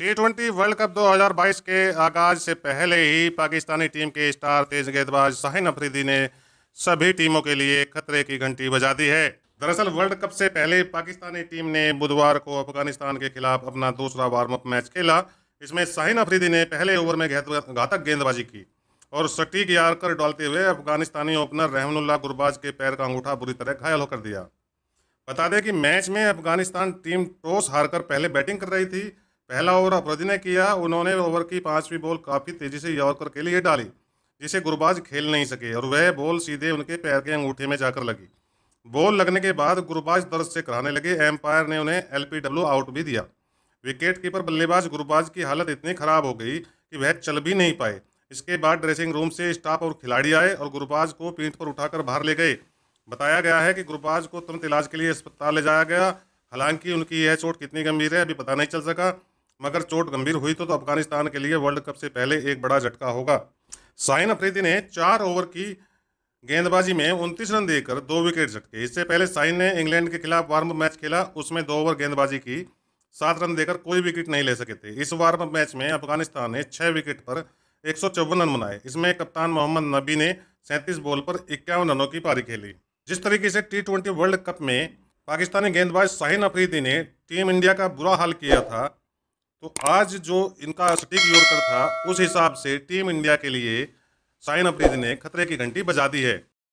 T twenty world cup 2022 के आगाज से पहले ही पाकिस्तानी टीम के स्टार तेज गेंदबाज शाहिन अफरीदी ने सभी टीमों के लिए खतरे की घंटी बजा दी है दरअसल वर्ल्ड कप से पहले पाकिस्तानी टीम ने बुधवार को अफगानिस्तान के खिलाफ अपना दूसरा वार्म अप मैच खेला इसमें शाहिन अफरीदी ने पहले ओवर में घातक गेंदबाजी की और सटीक यारकर डालते हुए अफगानिस्तानी ओपनर रहमन गुरबाज के पैर का अंगूठा बुरी तरह घायल होकर दिया बता दें कि मैच में अफगानिस्तान टीम टॉस हारकर पहले बैटिंग कर रही थी पहला ओवर अपराधी ने किया उन्होंने ओवर की पांचवी बॉल काफ़ी तेज़ी से यॉर्कर के लिए डाली जिसे गुरबाज खेल नहीं सके और वह बॉल सीधे उनके पैर के अंगूठे में जाकर लगी बॉल लगने के बाद गुरबाज दर्द से कराने लगे एम्पायर ने उन्हें एल आउट भी दिया विकेट कीपर बल्लेबाज गुरबाज की हालत इतनी खराब हो गई कि वह चल भी नहीं पाए इसके बाद ड्रेसिंग रूम से स्टाफ और खिलाड़ी आए और गुरबाज को पीठ पर उठाकर बाहर ले गए बताया गया है कि गुरबाज को तुरंत इलाज के लिए अस्पताल ले जाया गया हालांकि उनकी यह चोट कितनी गंभीर है अभी पता नहीं चल सका मगर चोट गंभीर हुई तो, तो अफगानिस्तान के लिए वर्ल्ड कप से पहले एक बड़ा झटका होगा साइन अफरीदी ने चार ओवर की गेंदबाजी में उनतीस रन देकर दो विकेट झटके इससे पहले साइन ने इंग्लैंड के खिलाफ वार्म मैच खेला उसमें दो ओवर गेंदबाजी की सात रन देकर कोई विकेट नहीं ले सके थे इस वार्म मैच में अफगानिस्तान ने छः विकेट पर एक रन बनाए इसमें कप्तान मोहम्मद नबी ने सैंतीस बॉल पर इक्यावन रनों की पारी खेली जिस तरीके से टी वर्ल्ड कप में पाकिस्तानी गेंदबाज शाहिन अफरीदी ने टीम इंडिया का बुरा हाल किया था तो आज जो इनका सटीक योरकर था उस हिसाब से टीम इंडिया के लिए साइन अफरीदी ने खतरे की घंटी बजा दी है